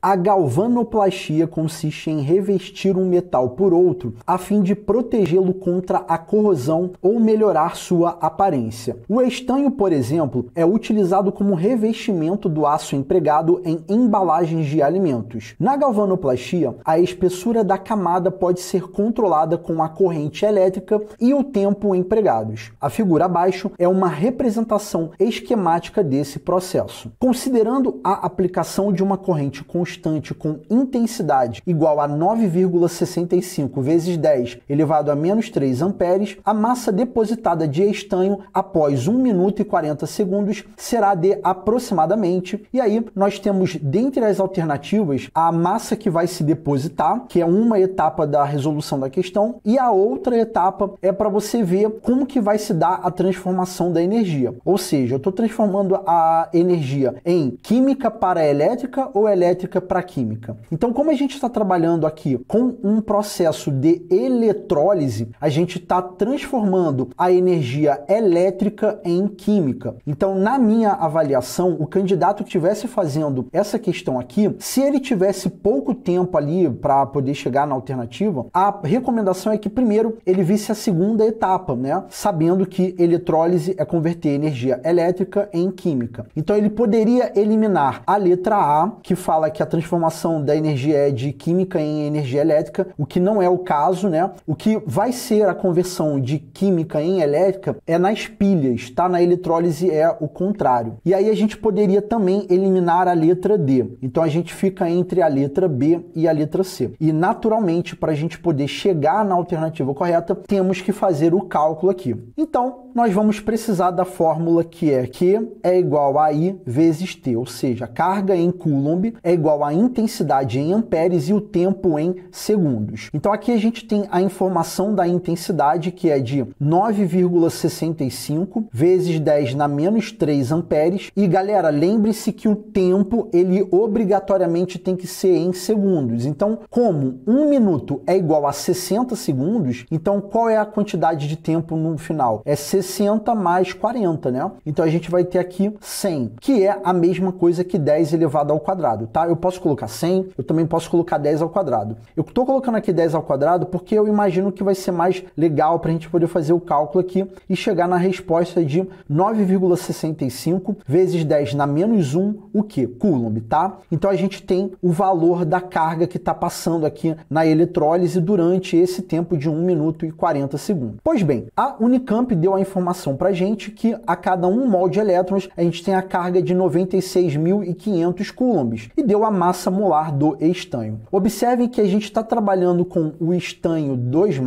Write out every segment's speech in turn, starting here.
A galvanoplastia consiste em revestir um metal por outro a fim de protegê-lo contra a corrosão ou melhorar sua aparência. O estanho, por exemplo, é utilizado como revestimento do aço empregado em embalagens de alimentos. Na galvanoplastia, a espessura da camada pode ser controlada com a corrente elétrica e o tempo empregados. A figura abaixo é uma representação esquemática desse processo. Considerando a aplicação de uma corrente constante constante com intensidade igual a 9,65 vezes 10 elevado a menos 3 amperes, a massa depositada de estanho após 1 minuto e 40 segundos será de aproximadamente, e aí nós temos dentre as alternativas a massa que vai se depositar, que é uma etapa da resolução da questão, e a outra etapa é para você ver como que vai se dar a transformação da energia. Ou seja, eu estou transformando a energia em química para elétrica ou elétrica física para química. Então, como a gente está trabalhando aqui com um processo de eletrólise, a gente está transformando a energia elétrica em química. Então, na minha avaliação, o candidato que estivesse fazendo essa questão aqui, se ele tivesse pouco tempo ali para poder chegar na alternativa, a recomendação é que primeiro ele visse a segunda etapa, né? Sabendo que eletrólise é converter energia elétrica em química. Então, ele poderia eliminar a letra A, que fala que a transformação da energia de química em energia elétrica, o que não é o caso, né? O que vai ser a conversão de química em elétrica é nas pilhas, tá? Na eletrólise é o contrário. E aí a gente poderia também eliminar a letra D. Então a gente fica entre a letra B e a letra C. E naturalmente, para a gente poder chegar na alternativa correta, temos que fazer o cálculo aqui. Então, nós vamos precisar da fórmula que é Q é igual a I vezes T, ou seja, carga em Coulomb é igual igual intensidade em amperes e o tempo em segundos. Então aqui a gente tem a informação da intensidade que é de 9,65 vezes 10 na menos 3 amperes. E galera, lembre-se que o tempo ele obrigatoriamente tem que ser em segundos. Então, como um minuto é igual a 60 segundos, então qual é a quantidade de tempo no final? É 60 mais 40, né? Então a gente vai ter aqui 100, que é a mesma coisa que 10 elevado ao quadrado, tá? Eu posso posso colocar 100, eu também posso colocar 10 ao quadrado. Eu estou colocando aqui 10 ao quadrado porque eu imagino que vai ser mais legal para a gente poder fazer o cálculo aqui e chegar na resposta de 9,65 vezes 10 na menos 1, o que? Coulomb, tá? Então a gente tem o valor da carga que está passando aqui na eletrólise durante esse tempo de 1 minuto e 40 segundos. Pois bem, a Unicamp deu a informação para a gente que a cada um mol de elétrons a gente tem a carga de 96.500 coulombs e deu a massa molar do estanho. Observem que a gente está trabalhando com o estanho 2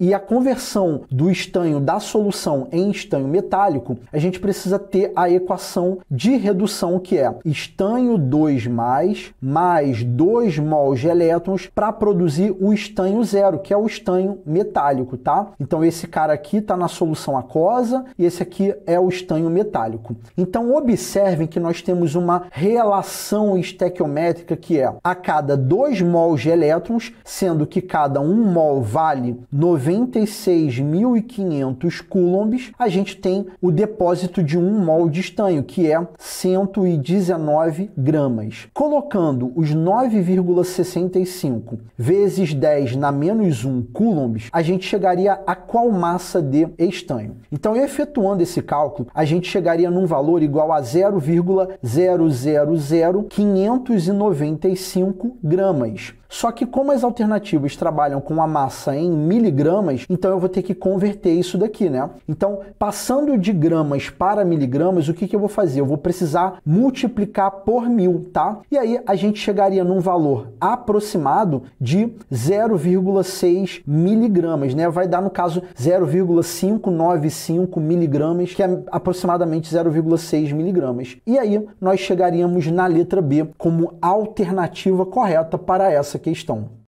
e a conversão do estanho da solução em estanho metálico, a gente precisa ter a equação de redução que é estanho 2 mais mais 2 mols de elétrons para produzir o estanho zero, que é o estanho metálico, tá? Então esse cara aqui está na solução aquosa e esse aqui é o estanho metálico. Então observem que nós temos uma relação estequiométrica elétrica, que é a cada 2 mols de elétrons, sendo que cada 1 um mol vale 96.500 coulombs, a gente tem o depósito de 1 um mol de estanho, que é 119 gramas. Colocando os 9,65 vezes 10 na menos 1 coulombs, a gente chegaria a qual massa de estanho? Então, efetuando esse cálculo, a gente chegaria num valor igual a 0,000595 gramas. Só que como as alternativas trabalham com a massa em miligramas, então eu vou ter que converter isso daqui, né? Então, passando de gramas para miligramas, o que, que eu vou fazer? Eu vou precisar precisar multiplicar por mil, tá? E aí a gente chegaria num valor aproximado de 0,6 miligramas, né? Vai dar no caso 0,595 miligramas, que é aproximadamente 0,6 miligramas. E aí nós chegaríamos na letra B como alternativa correta para essa questão.